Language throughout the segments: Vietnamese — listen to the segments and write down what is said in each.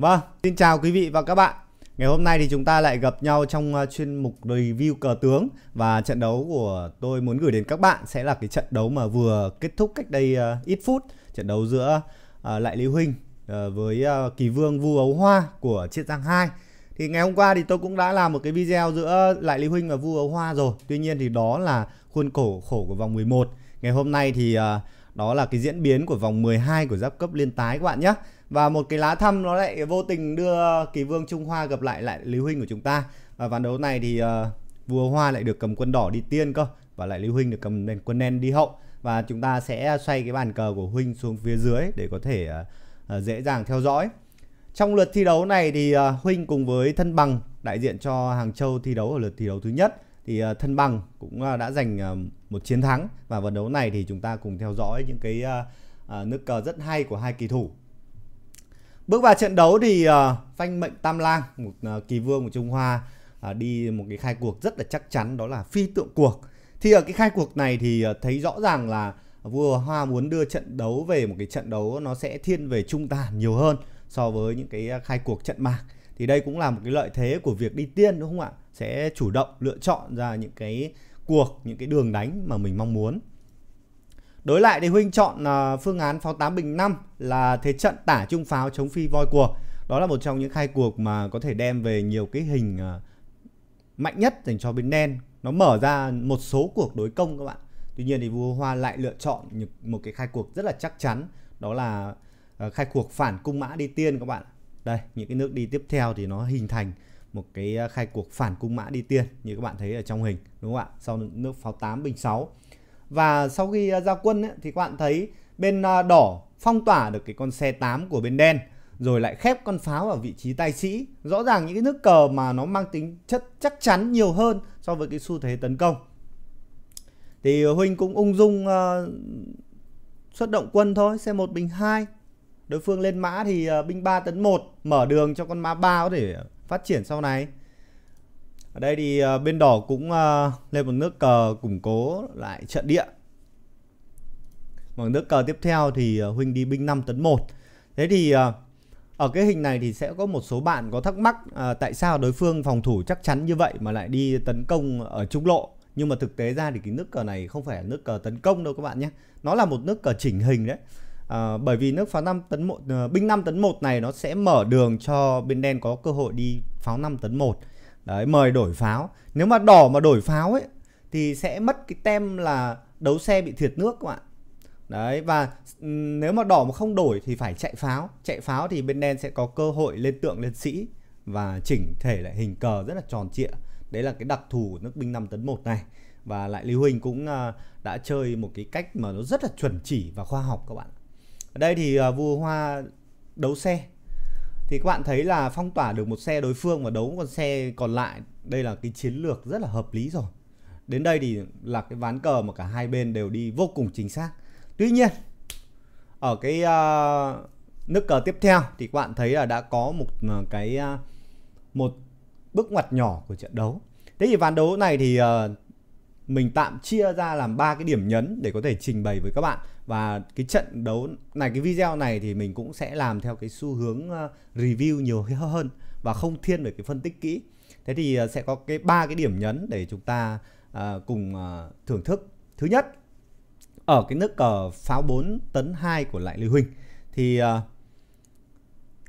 Vâng, xin chào quý vị và các bạn. Ngày hôm nay thì chúng ta lại gặp nhau trong ờ, chuyên mục review cờ tướng và trận đấu của tôi muốn gửi đến các bạn sẽ là cái trận đấu mà vừa kết thúc cách đây ờ, ít phút, trận đấu giữa ờ, lại Lý Huynh với Kỳ Vương Vu Ấu Hoa của Chiết Giang 2. Thì ngày hôm qua thì tôi cũng đã làm một cái video giữa lại Lý Huynh và Vu Ấu Hoa rồi. Tuy nhiên thì đó là khuôn khổ khổ của vòng 11. Ngày hôm nay thì đó là cái diễn biến của vòng 12 của giáp cấp liên tái các bạn nhé và một cái lá thăm nó lại vô tình đưa kỳ vương Trung Hoa gặp lại lại Lý Huynh của chúng ta và ván đấu này thì uh, vua Hoa lại được cầm quân đỏ đi tiên cơ và lại Lý Huynh được cầm quân đen đi hậu và chúng ta sẽ xoay cái bàn cờ của Huynh xuống phía dưới để có thể uh, uh, dễ dàng theo dõi trong lượt thi đấu này thì uh, Huynh cùng với Thân Bằng đại diện cho Hàng Châu thi đấu ở lượt thi đấu thứ nhất thì uh, Thân Bằng cũng uh, đã giành uh, một chiến thắng và ván đấu này thì chúng ta cùng theo dõi những cái uh, uh, nước cờ rất hay của hai kỳ thủ Bước vào trận đấu thì uh, Mệnh Tam Lang, một uh, kỳ vương của Trung Hoa uh, đi một cái khai cuộc rất là chắc chắn đó là phi tượng cuộc. Thì ở cái khai cuộc này thì uh, thấy rõ ràng là vua Hoa muốn đưa trận đấu về một cái trận đấu nó sẽ thiên về trung tàn nhiều hơn so với những cái khai cuộc trận mạc. Thì đây cũng là một cái lợi thế của việc đi tiên đúng không ạ? Sẽ chủ động lựa chọn ra những cái cuộc, những cái đường đánh mà mình mong muốn. Đối lại thì Huynh chọn à, phương án pháo 8 bình 5 là thế trận tả trung pháo chống phi voi cua Đó là một trong những khai cuộc mà có thể đem về nhiều cái hình à, mạnh nhất dành cho bên đen. Nó mở ra một số cuộc đối công các bạn. Tuy nhiên thì vua Hoa lại lựa chọn một cái khai cuộc rất là chắc chắn. Đó là à, khai cuộc phản cung mã đi tiên các bạn. Đây, những cái nước đi tiếp theo thì nó hình thành một cái khai cuộc phản cung mã đi tiên như các bạn thấy ở trong hình đúng không ạ? Sau nước pháo 8 bình 6 và sau khi ra à, quân ấy, thì các bạn thấy bên à, đỏ phong tỏa được cái con xe 8 của bên đen rồi lại khép con pháo ở vị trí tài sĩ rõ ràng những cái nước cờ mà nó mang tính chất chắc chắn nhiều hơn so với cái xu thế tấn công thì huynh cũng ung dung uh, xuất động quân thôi xe một bình 2 đối phương lên mã thì uh, binh 3 tấn 1 mở đường cho con mã 3 có thể phát triển sau này ở đây thì ờ, bên đỏ cũng ờ, lên một nước cờ củng cố lại trận địa. Và nước cờ tiếp theo thì ờ, Huynh đi binh 5 tấn 1. Thế thì ở cái hình này thì sẽ có một số bạn có thắc mắc à, tại sao đối phương phòng thủ chắc chắn như vậy mà lại đi tấn công ở trung lộ nhưng mà thực tế ra thì cái nước cờ này không phải là nước cờ tấn công đâu các bạn nhé nó là một nước cờ chỉnh hình đấy à, bởi vì nước pháo 5 tấn 1 binh 5 tấn 1 này nó sẽ mở đường cho bên đen có cơ hội đi pháo 5 tấn 1 đấy mời đổi pháo nếu mà đỏ mà đổi pháo ấy thì sẽ mất cái tem là đấu xe bị thiệt nước các bạn đấy và ừ, nếu mà đỏ mà không đổi thì phải chạy pháo chạy pháo thì bên đen sẽ có cơ hội lên tượng lên sĩ và chỉnh thể lại hình cờ rất là tròn trịa đấy là cái đặc thù của nước binh 5 tấn 1 này và lại Lý Huỳnh cũng ờ, đã chơi một cái cách mà nó rất là chuẩn chỉ và khoa học các bạn ở đây thì ờ, vua hoa đấu xe thì các bạn thấy là phong tỏa được một xe đối phương và đấu một con xe còn lại đây là cái chiến lược rất là hợp lý rồi đến đây thì là cái ván cờ mà cả hai bên đều đi vô cùng chính xác tuy nhiên ở cái uh, nước cờ tiếp theo thì các bạn thấy là đã có một uh, cái uh, một bước ngoặt nhỏ của trận đấu thế thì ván đấu này thì uh, mình tạm chia ra làm ba cái điểm nhấn để có thể trình bày với các bạn và cái trận đấu này cái video này thì mình cũng sẽ làm theo cái xu hướng ờ, review nhiều hơn và không thiên về cái phân tích kỹ thế thì ờ, sẽ có cái ba cái điểm nhấn để chúng ta ờ, cùng thưởng thức thứ nhất ở cái nước cờ pháo 4 tấn 2 của lại Lê Huynh thì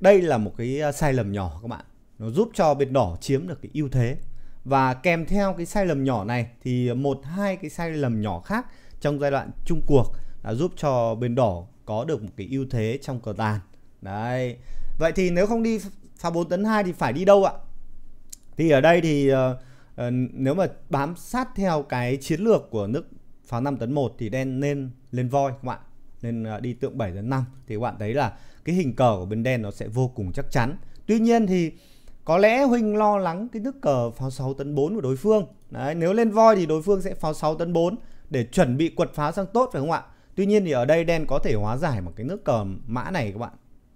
đây là một cái sai lầm nhỏ các bạn nó giúp cho bên đỏ chiếm được cái ưu thế và kèm theo cái sai lầm nhỏ này thì một hai cái sai lầm nhỏ khác trong giai đoạn chung cuộc là giúp cho bên đỏ có được một cái ưu thế trong cờ tàn đấy vậy thì nếu không đi pha 4 tấn 2 thì phải đi đâu ạ thì ở đây thì uh, nếu mà bám sát theo cái chiến lược của nước pháo 5 tấn 1 thì đen nên lên voi các bạn nên uh, đi tượng 7 tấn 5 thì các bạn thấy là cái hình cờ của bên đen nó sẽ vô cùng chắc chắn tuy nhiên thì có lẽ Huynh lo lắng cái nước cờ pháo 6 tấn 4 của đối phương. Đấy, nếu lên voi thì đối phương sẽ pháo 6 tấn 4 để chuẩn bị quật pháo sang tốt phải không ạ? Tuy nhiên thì ở đây đen có thể hóa giải một cái nước cờ mã này các bạn.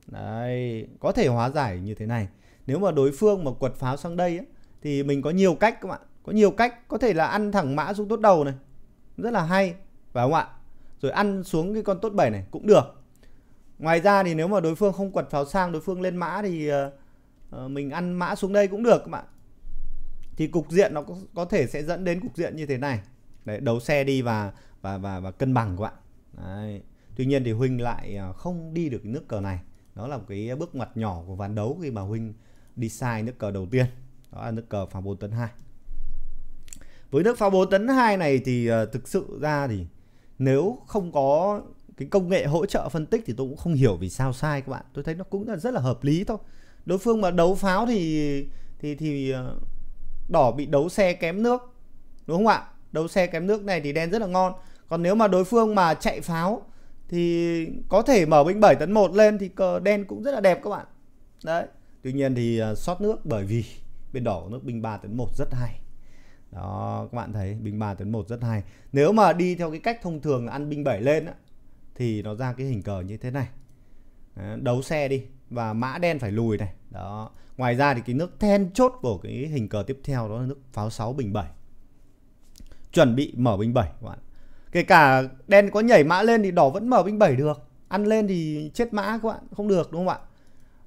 Đấy, có thể hóa giải như thế này. Nếu mà đối phương mà quật pháo sang đây ấy, thì mình có nhiều cách các bạn. Có nhiều cách, có thể là ăn thẳng mã xuống tốt đầu này. Rất là hay, phải không ạ? Rồi ăn xuống cái con tốt 7 này cũng được. Ngoài ra thì nếu mà đối phương không quật pháo sang, đối phương lên mã thì uh, Ờ, mình ăn mã xuống đây cũng được các bạn thì cục diện nó có thể sẽ dẫn đến cục diện như thế này đấy đấu xe đi và và và và cân bằng các bạn đấy. tuy nhiên thì huynh lại à, không đi được nước cờ này đó là một cái bước ngoặt nhỏ của ván đấu khi mà huynh đi sai nước cờ đầu tiên đó là nước cờ pháo 4 tấn 2 với nước pháo 4 tấn 2 này thì à, thực sự ra thì nếu không có cái công nghệ hỗ trợ phân tích thì tôi cũng không hiểu vì sao sai các bạn tôi thấy nó cũng rất là hợp lý thôi đối phương mà đấu pháo thì thì thì ờ, đỏ bị đấu xe kém nước đúng không ạ đấu xe kém nước này thì đen rất là ngon còn nếu mà đối phương mà chạy pháo thì có thể mở binh 7 tấn 1 lên thì cờ đen cũng rất là đẹp các bạn đấy tuy nhiên thì ờ, sót nước bởi vì bên đỏ nước binh 3 tấn 1 rất hay đó các bạn thấy binh 3 tấn 1 rất hay nếu mà đi theo cái cách thông thường ăn binh 7 lên á, thì nó ra cái hình cờ như thế này đấu xe đi và mã đen phải lùi này đó ngoài ra thì cái nước then chốt của cái hình cờ tiếp theo đó là nước pháo 6 bình 7 chuẩn bị mở bình 7 các bạn kể cả đen có nhảy mã lên thì đỏ vẫn mở bình 7 được ăn lên thì chết mã các bạn không được đúng không ạ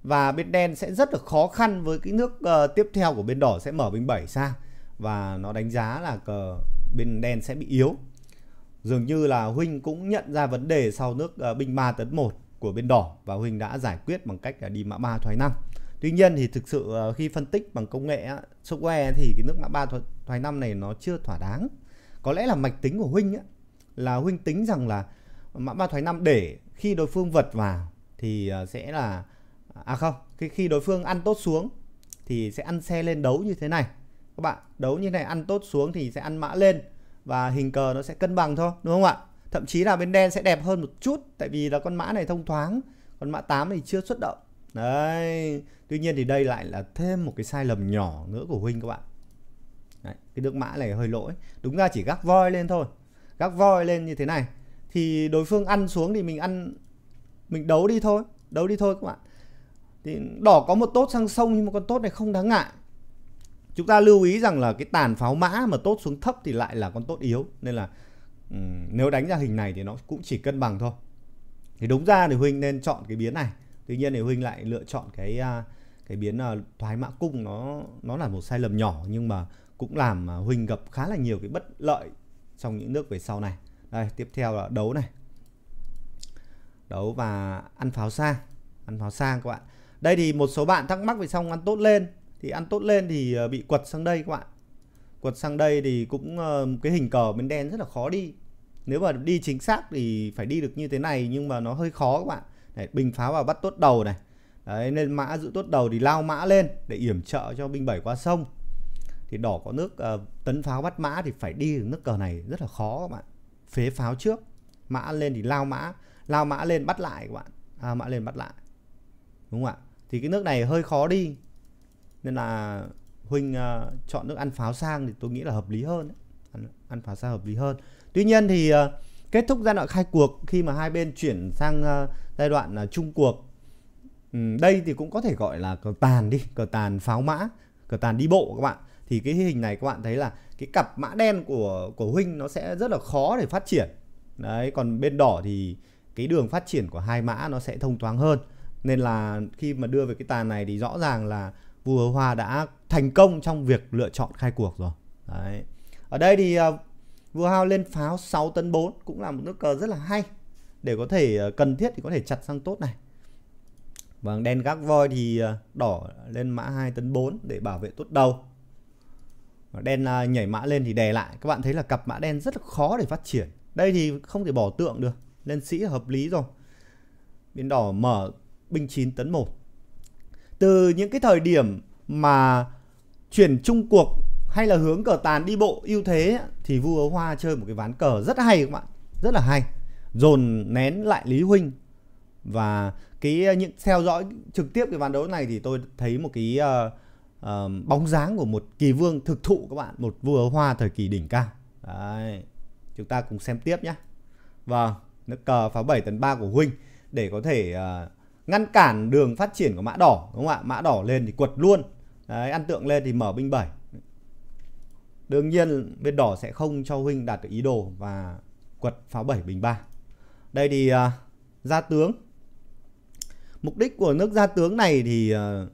và bên đen sẽ rất là khó khăn với cái nước uh, tiếp theo của bên đỏ sẽ mở bình 7 sang và nó đánh giá là cờ bên đen sẽ bị yếu dường như là huynh cũng nhận ra vấn đề sau nước uh, binh 3 tấn 1 của bên đỏ và Huỳnh đã giải quyết bằng cách là đi mã 3 thoái 5. Tuy nhiên thì thực sự ờ, khi phân tích bằng công nghệ software thì cái nước mã 3 thoái năm này nó chưa thỏa đáng. Có lẽ là mạch tính của Huynh ấy, là Huynh tính rằng là mã 3 thoái năm để khi đối phương vật vào thì ờ, sẽ là à không, khi khi đối phương ăn tốt xuống thì sẽ ăn xe lên đấu như thế này. Các bạn, đấu như này ăn tốt xuống thì sẽ ăn mã lên và hình cờ nó sẽ cân bằng thôi, đúng không ạ? thậm chí là bên đen sẽ đẹp hơn một chút tại vì là con mã này thông thoáng con mã 8 thì chưa xuất động đấy tuy nhiên thì đây lại là thêm một cái sai lầm nhỏ nữa của huynh các bạn đấy, cái nước mã này hơi lỗi đúng ra chỉ gác voi lên thôi gác voi lên như thế này thì đối phương ăn xuống thì mình ăn mình đấu đi thôi đấu đi thôi các bạn thì đỏ có một tốt sang sông nhưng mà con tốt này không đáng ngại chúng ta lưu ý rằng là cái tàn pháo mã mà tốt xuống thấp thì lại là con tốt yếu nên là Ừ, nếu đánh ra hình này thì nó cũng chỉ cân bằng thôi thì đúng ra thì huynh nên chọn cái biến này tuy nhiên thì huynh lại lựa chọn cái à, cái biến à, thoái mã cung nó nó là một sai lầm nhỏ nhưng mà cũng làm à, huynh gặp khá là nhiều cái bất lợi trong những nước về sau này đây tiếp theo là đấu này đấu và ăn pháo xa ăn pháo xa các bạn đây thì một số bạn thắc mắc về xong ăn tốt lên thì ăn tốt lên thì bị quật sang đây các bạn quật sang đây thì cũng uh, cái hình cờ bên đen rất là khó đi nếu mà đi chính xác thì phải đi được như thế này nhưng mà nó hơi khó các bạn này, bình pháo vào bắt tốt đầu này Đấy, nên mã giữ tốt đầu thì lao mã lên để yểm trợ cho binh bảy qua sông thì đỏ có nước uh, tấn pháo bắt mã thì phải đi được nước cờ này rất là khó các bạn phế pháo trước mã lên thì lao mã lao mã lên bắt lại các bạn à, mã lên bắt lại đúng không ạ thì cái nước này hơi khó đi nên là Huynh uh, à, chọn nước ăn pháo sang thì tôi nghĩ là hợp lý hơn Ăn, ăn pháo sang hợp lý hơn tuy nhiên thì uh, kết thúc giai đoạn khai cuộc khi mà hai bên chuyển sang uh, giai đoạn uh, chung cuộc um, đây thì cũng có thể gọi là cờ tàn đi cờ tàn pháo mã cờ tàn đi bộ các bạn thì cái hình này các bạn thấy là cái cặp mã đen của của huynh nó sẽ rất là khó để phát triển đấy còn bên đỏ thì cái đường phát triển của hai mã nó sẽ thông thoáng hơn nên là khi mà đưa về cái tàn này thì rõ ràng là vua Hoa đã thành công trong việc lựa chọn khai cuộc rồi. Đấy. Ở đây thì vua ờ, Hoa lên pháo 6 tấn 4 cũng là một nước cờ rất là hay. Để có thể ờ, cần thiết thì có thể chặt sang tốt này. Vâng, đen gác voi thì ờ, đỏ lên mã 2 tấn 4 để bảo vệ tốt đầu. Đen nhảy mã lên thì đè lại. Các bạn thấy là cặp mã đen rất là khó để phát triển. Đây thì không thể bỏ tượng được. Lên sĩ hợp lý rồi. Biến đỏ mở binh 9 tấn 1 từ những cái thời điểm mà chuyển chung cuộc hay là hướng cờ tàn đi bộ ưu thế thì vua hoa chơi một cái ván cờ rất hay các bạn rất là hay dồn nén lại lý huynh và cái ờ, những theo dõi trực tiếp cái ván đấu này thì tôi thấy một cái uh, uh, bóng dáng của một kỳ vương thực thụ các bạn một vua hoa thời kỳ đỉnh cao Đấy. chúng ta cùng xem tiếp nhé và vâng, nước cờ pháo 7 tấn 3 của huynh để có thể uh, ngăn cản đường phát triển của mã đỏ đúng không ạ mã đỏ lên thì quật luôn Đấy, ăn tượng lên thì mở binh 7 đương nhiên bên đỏ sẽ không cho huynh đạt được ý đồ và quật pháo 7 bình 3 đây thì uh, gia tướng mục đích của nước gia tướng này thì uh,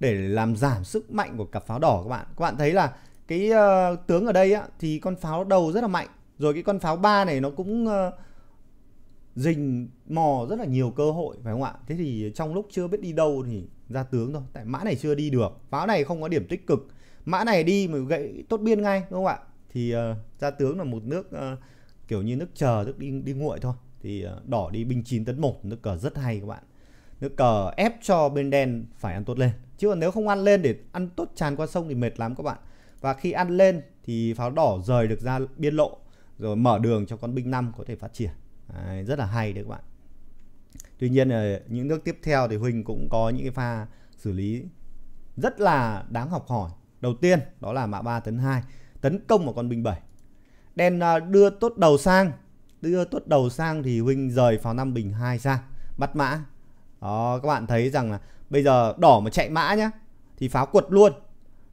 để làm giảm sức mạnh của cặp pháo đỏ các bạn các bạn thấy là cái uh, tướng ở đây á, thì con pháo đầu rất là mạnh rồi cái con pháo 3 này nó cũng uh, rình mò rất là nhiều cơ hội phải không ạ thế thì trong lúc chưa biết đi đâu thì ra tướng thôi tại mã này chưa đi được pháo này không có điểm tích cực mã này đi mà gãy tốt biên ngay đúng không ạ thì uh, ra tướng là một nước uh, kiểu như nước chờ nước đi đi nguội thôi thì uh, đỏ đi binh 9 tấn 1 nước cờ rất hay các bạn nước cờ ép cho bên đen phải ăn tốt lên chứ còn nếu không ăn lên để ăn tốt tràn qua sông thì mệt lắm các bạn và khi ăn lên thì pháo đỏ rời được ra biên lộ rồi mở đường cho con binh năm có thể phát triển Đấy, rất là hay đấy các bạn tuy nhiên là những nước tiếp theo thì huỳnh cũng có những cái pha xử lý rất là đáng học hỏi đầu tiên đó là mã 3 tấn 2 tấn công vào con binh 7 đen à, đưa tốt đầu sang đưa tốt đầu sang thì huynh rời pháo năm bình 2 sang bắt mã đó các bạn thấy rằng là bây giờ đỏ mà chạy mã nhá thì pháo quật luôn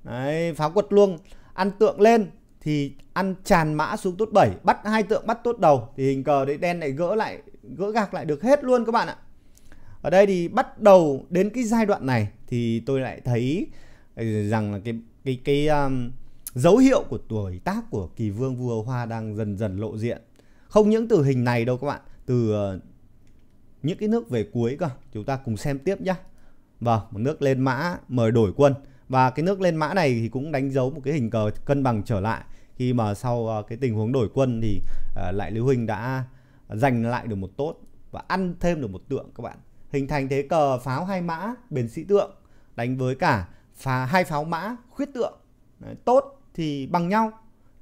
đấy pháo quật luôn ăn tượng lên thì ăn tràn mã xuống tốt 7 bắt hai tượng bắt tốt đầu thì hình cờ đấy đen lại gỡ lại gỡ gạc lại được hết luôn các bạn ạ ở đây thì bắt đầu đến cái giai đoạn này thì tôi lại thấy ờ, rằng là cái cái cái um, dấu hiệu của tuổi tác của kỳ vương vua hoa đang dần dần lộ diện không những từ hình này đâu các bạn từ uh, những cái nước về cuối cơ chúng ta cùng xem tiếp nhá. vâng một nước lên mã mời đổi quân và cái nước lên mã này thì cũng đánh dấu một cái hình cờ cân bằng trở lại khi mà sau ờ, cái tình huống đổi quân thì ờ, lại Lưu Huỳnh đã giành lại được một tốt và ăn thêm được một tượng các bạn hình thành thế cờ pháo hai mã bền sĩ tượng đánh với cả phá hai pháo mã khuyết tượng Đấy, tốt thì bằng nhau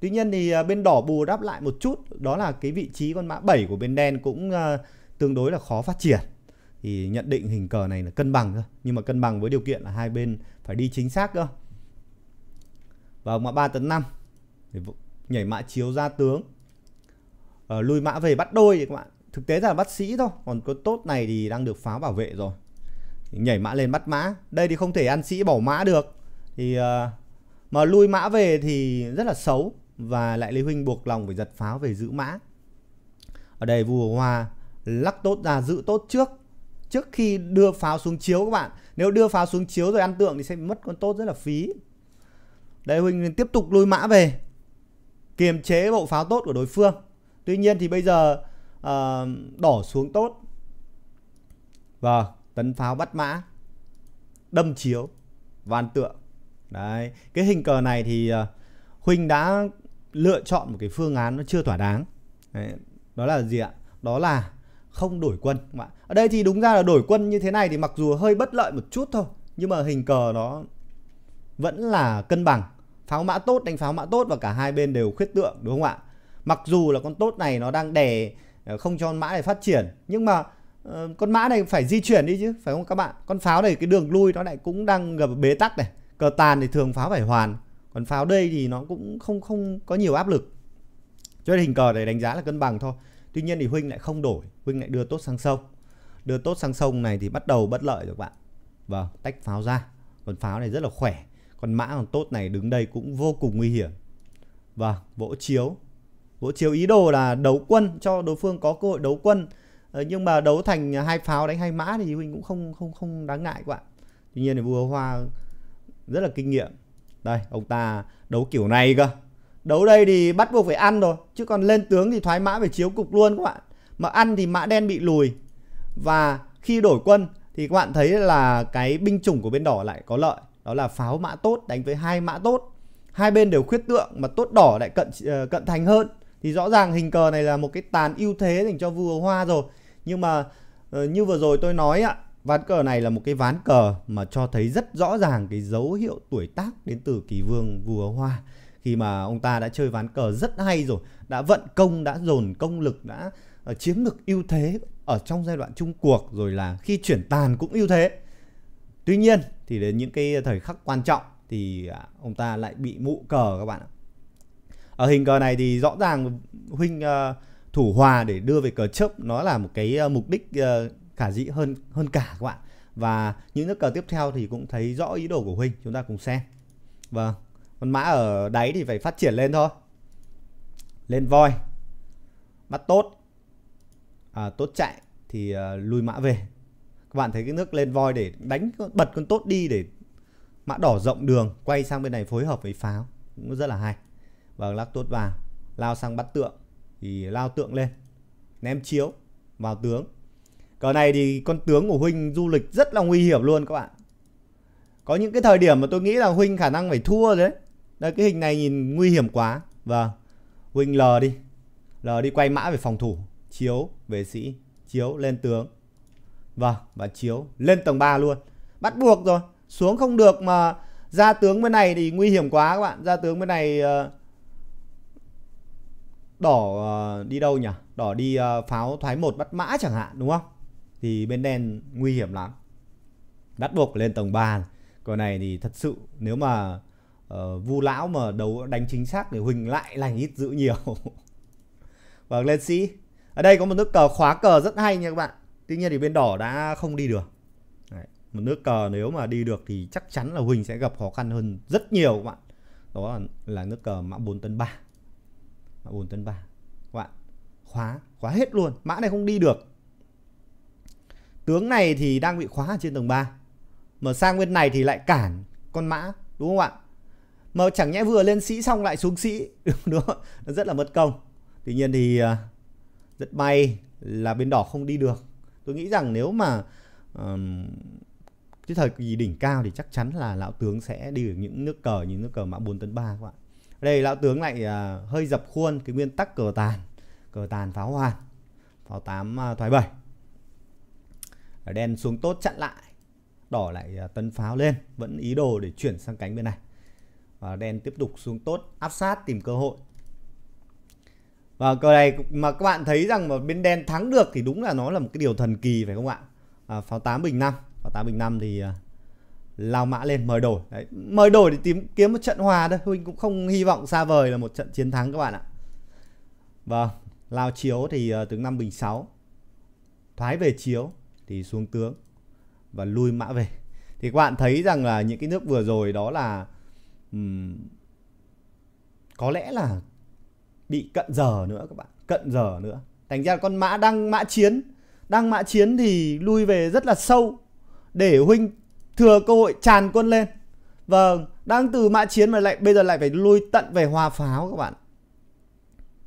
tuy nhiên thì ờ, bên đỏ bù đắp lại một chút đó là cái vị trí con mã 7 của bên đen cũng uh, tương đối là khó phát triển thì nhận định hình cờ này là cân bằng thôi nhưng mà cân bằng với điều kiện là hai bên phải đi chính xác cơ vào mã 3 tấn 5 nhảy mã chiếu ra tướng à, lùi mã về bắt đôi thì các bạn thực tế là bắt sĩ thôi còn con tốt này thì đang được pháo bảo vệ rồi thì nhảy mã lên bắt mã đây thì không thể ăn sĩ bỏ mã được thì à, mà lui mã về thì rất là xấu và lại Lê Huynh buộc lòng phải giật pháo về giữ mã ở đây vua hoa lắc tốt ra giữ tốt trước trước khi đưa pháo xuống chiếu các bạn nếu đưa pháo xuống chiếu rồi ăn tượng thì sẽ mất con tốt rất là phí đây huynh tiếp tục lùi mã về kiềm chế bộ pháo tốt của đối phương tuy nhiên thì bây giờ uh, ờ, đổ xuống tốt và vâng, tấn pháo bắt mã đâm chiếu van tượng đấy cái hình cờ này thì uh, huynh đã lựa chọn một cái phương án nó chưa thỏa đáng đấy. đó là gì ạ đó là không đổi quân bạn ở đây thì đúng ra là đổi quân như thế này thì mặc dù hơi bất lợi một chút thôi nhưng mà hình cờ nó vẫn là cân bằng pháo mã tốt đánh pháo mã tốt và cả hai bên đều khuyết tượng đúng không ạ mặc dù là con tốt này nó đang đè ờ, không cho con mã này phát triển nhưng mà uh, con mã này phải di chuyển đi chứ phải không các bạn con pháo này cái đường lui nó lại cũng đang gặp bế tắc này cờ tàn thì thường pháo phải hoàn còn pháo đây thì nó cũng không không có nhiều áp lực cho nên hình cờ này đánh giá là cân bằng thôi tuy nhiên thì huynh lại không đổi huynh lại đưa tốt sang sông đưa tốt sang sông này thì bắt đầu bất lợi rồi các bạn và vâng, tách pháo ra còn pháo này rất là khỏe con mã còn tốt này đứng đây cũng vô cùng nguy hiểm và vâng, vỗ chiếu vỗ chiếu ý đồ là đấu quân cho đối phương có cơ hội đấu quân ờ, nhưng mà đấu thành hai pháo đánh hai mã thì huynh cũng không không không đáng ngại quá tuy nhiên thì vua hoa rất là kinh nghiệm đây ông ta đấu kiểu này cơ đấu đây thì bắt buộc phải ăn rồi chứ còn lên tướng thì thoái mã phải chiếu cục luôn các bạn mà ăn thì mã đen bị lùi và khi đổi quân thì các bạn thấy là cái binh chủng của bên đỏ lại có lợi đó là pháo mã tốt đánh với hai mã tốt hai bên đều khuyết tượng mà tốt đỏ lại cận ờ, cận thành hơn thì rõ ràng hình cờ này là một cái tàn ưu thế dành cho vua hoa rồi nhưng mà ờ, như vừa rồi tôi nói ạ ván cờ này là một cái ván cờ mà cho thấy rất rõ ràng cái dấu hiệu tuổi tác đến từ kỳ vương vua hoa khi mà ông ta đã chơi ván cờ rất hay rồi đã vận công đã dồn công lực đã ờ, chiếm được ưu thế ở trong giai đoạn chung cuộc rồi là khi chuyển tàn cũng ưu thế tuy nhiên thì đến những cái thời khắc quan trọng thì à, ông ta lại bị mụ cờ các bạn ạ ở hình cờ này thì rõ ràng huynh ờ, thủ hòa để đưa về cờ chấp nó là một cái ờ, mục đích uh, khả dĩ hơn hơn cả các bạn và những nước cờ tiếp theo thì cũng thấy rõ ý đồ của huynh chúng ta cùng xem vâng con mã ở đáy thì phải phát triển lên thôi lên voi bắt tốt à, tốt chạy thì uh, lùi mã về các bạn thấy cái nước lên voi để đánh bật con tốt đi để mã đỏ rộng đường quay sang bên này phối hợp với pháo cũng rất là hay và vâng, lắc tốt vào lao sang bắt tượng thì lao tượng lên ném chiếu vào tướng cờ này thì con tướng của huynh du lịch rất là nguy hiểm luôn các bạn có những cái thời điểm mà tôi nghĩ là huynh khả năng phải thua đấy đây cái hình này nhìn nguy hiểm quá và vâng, huynh lờ đi lờ đi quay mã về phòng thủ chiếu về sĩ chiếu lên tướng Vâng, và chiếu lên tầng 3 luôn. Bắt buộc rồi, xuống không được mà ra tướng bên này thì nguy hiểm quá các bạn. Ra tướng bên này ờ, đỏ ờ, đi đâu nhỉ? Đỏ đi ờ, pháo thoái một bắt mã chẳng hạn đúng không? Thì bên đen nguy hiểm lắm. Bắt buộc lên tầng 3. Này. Còn này thì thật sự nếu mà uh, vu lão mà đấu đánh chính xác thì Huỳnh lại lành ít giữ nhiều. vâng, lên sĩ. Ở đây có một nước cờ khóa cờ rất hay nha các bạn tuy nhiên thì bên đỏ đã không đi được Đấy. một nước cờ nếu mà đi được thì chắc chắn là huỳnh sẽ gặp khó khăn hơn rất nhiều các bạn đó là, nước cờ mã 4 tấn 3 mã 4 tấn 3 các bạn khóa khóa hết luôn mã này không đi được tướng này thì đang bị khóa trên tầng 3 mà sang bên này thì lại cản con mã đúng không ạ mà chẳng nhẽ vừa lên sĩ xong lại xuống sĩ đúng không nó rất là mất công tuy nhiên thì à, rất may là bên đỏ không đi được tôi nghĩ rằng nếu mà um, cái thời kỳ đỉnh cao thì chắc chắn là lão tướng sẽ đi ở những nước cờ như nước cờ mã 4 tấn 3 các bạn đây lão tướng lại uh, hơi dập khuôn cái nguyên tắc cờ tàn cờ tàn pháo hoàn pháo 8 uh, à, thoái 7 đen xuống tốt chặn lại đỏ lại uh, tấn pháo lên vẫn ý đồ để chuyển sang cánh bên này và đen tiếp tục xuống tốt áp sát tìm cơ hội và cờ này mà các bạn thấy rằng mà bên đen thắng được thì đúng là nó là một cái điều thần kỳ phải không ạ à, pháo 8 bình 5 pháo 8 bình 5 thì à, lao mã lên mời đổi Đấy. mời đổi để tìm kiếm một trận hòa thôi huynh cũng không hy vọng xa vời là một trận chiến thắng các bạn ạ và vâng, lao chiếu thì uh, tướng 5 bình 6 thoái về chiếu thì xuống tướng và lui mã về thì các bạn thấy rằng là những cái nước vừa rồi đó là um, có lẽ là bị cận giờ nữa các bạn cận giờ nữa thành ra con mã đang mã chiến đang mã chiến thì lui về rất là sâu để huynh thừa cơ hội tràn quân lên vâng đang từ mã chiến mà lại bây giờ lại phải lui tận về hòa pháo các bạn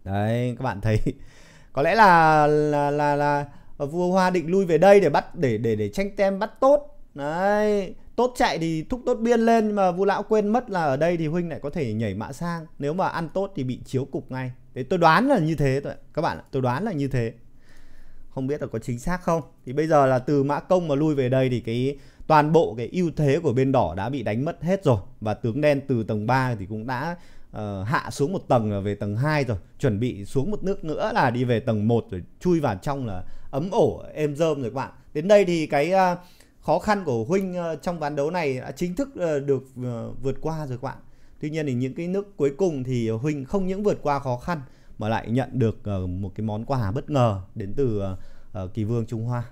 đấy các bạn thấy có lẽ là là là, là vua hoa định lui về đây để bắt để để để tranh tem bắt tốt đấy tốt chạy thì thúc tốt biên lên nhưng mà vu lão quên mất là ở đây thì huynh lại có thể nhảy mã sang nếu mà ăn tốt thì bị chiếu cục ngay thế tôi đoán là như thế thôi các bạn tôi đoán là như thế không biết là có chính xác không thì bây giờ là từ mã công mà lui về đây thì cái toàn bộ cái ưu thế của bên đỏ đã bị đánh mất hết rồi và tướng đen từ tầng 3 thì cũng đã uh, hạ xuống một tầng là về tầng 2 rồi chuẩn bị xuống một nước nữa là đi về tầng 1 rồi chui vào trong là ấm ổ êm rơm rồi các bạn đến đây thì cái uh, khó khăn của Huynh ờ, trong ván đấu này đã chính thức ờ, được ờ, vượt qua rồi các bạn. Tuy nhiên thì những cái nước cuối cùng thì Huynh không những vượt qua khó khăn mà lại nhận được một cái món quà bất ngờ đến từ Kỳ Vương Trung Hoa.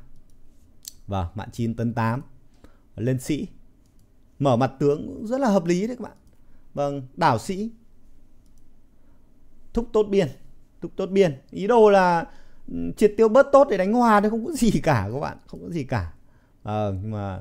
Và mạng 9 tấn 8 lên sĩ. Mở mặt tướng rất là hợp lý đấy các bạn. Vâng, đảo sĩ. Thúc tốt biên, thúc tốt biên. Ý đồ là ừ, triệt tiêu bớt tốt để đánh hòa thôi không có gì cả các bạn, không có gì cả ờ nhưng mà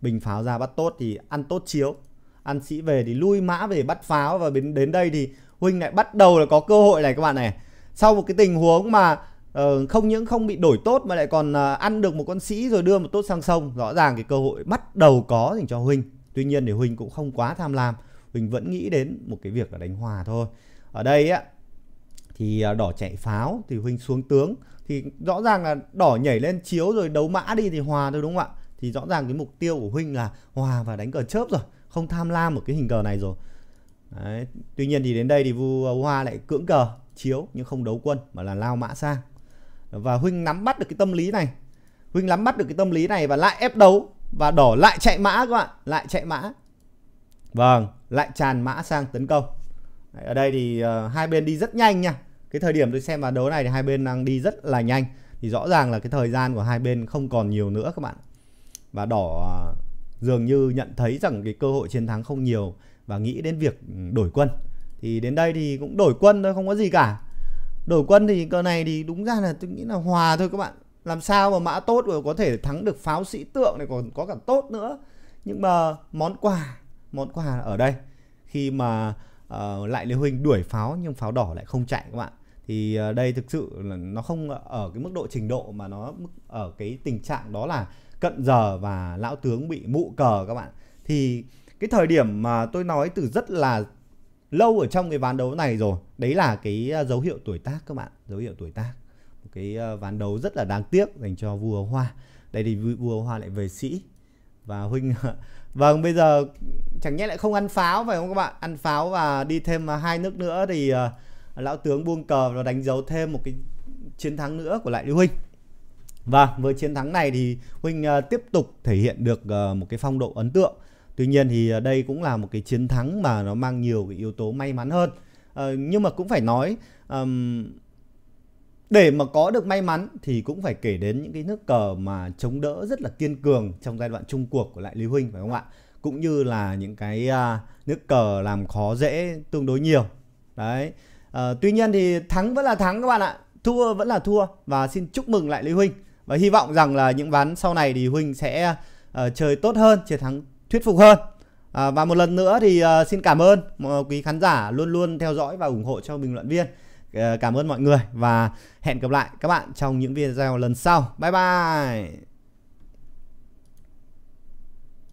bình pháo ra bắt tốt thì ăn tốt chiếu ăn sĩ về thì lui mã về bắt pháo và đến đến đây thì huynh lại bắt đầu là có cơ hội này các bạn này sau một cái tình huống mà uh, không những không bị đổi tốt mà lại còn uh, ăn được một con sĩ rồi đưa một tốt sang sông rõ ràng cái cơ hội bắt đầu có dành cho huynh tuy nhiên thì huynh cũng không quá tham lam huynh vẫn nghĩ đến một cái việc là đánh hòa thôi ở đây á thì uh, đỏ chạy pháo thì huynh xuống tướng thì rõ ràng là đỏ nhảy lên chiếu rồi đấu mã đi thì hòa thôi đúng không ạ thì rõ ràng cái mục tiêu của huynh là hòa và đánh cờ chớp rồi không tham lam ở cái hình cờ này rồi Đấy. tuy nhiên thì đến đây thì vua à, hoa lại cưỡng cờ chiếu nhưng không đấu quân mà là lao mã sang và huynh nắm bắt được cái tâm lý này huynh nắm bắt được cái tâm lý này và lại ép đấu và đỏ lại chạy mã các bạn lại chạy mã vâng lại tràn mã sang tấn công Đấy, ở đây thì uh, hai bên đi rất nhanh nha cái thời điểm tôi xem vào đấu này thì hai bên đang đi rất là nhanh thì rõ ràng là cái thời gian của hai bên không còn nhiều nữa các bạn và đỏ à, dường như nhận thấy rằng cái cơ hội chiến thắng không nhiều và nghĩ đến việc ừ, đổi quân thì đến đây thì cũng đổi quân thôi không có gì cả đổi quân thì cơ này thì đúng ra là tôi nghĩ là hòa thôi các bạn làm sao mà mã tốt rồi có thể thắng được pháo sĩ tượng này còn có cả tốt nữa nhưng mà món quà món quà ở đây khi mà uh, lại lê huynh đuổi pháo nhưng pháo đỏ lại không chạy các bạn thì ờ, đây thực sự là nó không ở cái mức độ trình độ mà nó ở cái tình trạng đó là cận giờ và lão tướng bị mụ cờ các bạn thì cái thời điểm mà tôi nói từ rất là lâu ở trong cái ván đấu này rồi đấy là cái ờ, dấu hiệu tuổi tác các bạn dấu hiệu tuổi tác một cái ờ, ván đấu rất là đáng tiếc dành cho vua hoa đây thì vua hoa lại về sĩ và huynh vâng bây giờ chẳng nhẽ lại không ăn pháo phải không các bạn ăn pháo và đi thêm hai nước nữa thì uh, lão tướng buông cờ và đánh dấu thêm một cái chiến thắng nữa của lại lưu huynh và vâng, với chiến thắng này thì huynh ờ, tiếp tục thể hiện được ờ, một cái phong độ ấn tượng tuy nhiên thì ờ, đây cũng là một cái chiến thắng mà nó mang nhiều cái yếu tố may mắn hơn nhưng mà cũng phải nói để mà có được may mắn thì cũng phải kể đến những cái nước cờ mà chống đỡ rất là kiên cường trong giai đoạn chung cuộc của lại lưu huynh phải không ạ cũng như là những cái à, nước cờ làm khó dễ tương đối nhiều đấy à, tuy nhiên thì thắng vẫn là thắng các bạn ạ thua vẫn là thua và xin chúc mừng lại lý huynh và hy vọng rằng là những ván sau này thì huynh sẽ uh, chơi tốt hơn chiến thắng thuyết phục hơn à, và một lần nữa thì uh, xin cảm ơn quý khán giả luôn luôn theo dõi và ủng hộ cho bình luận viên uh, cảm ơn mọi người và hẹn gặp lại các bạn trong những video lần sau bye bye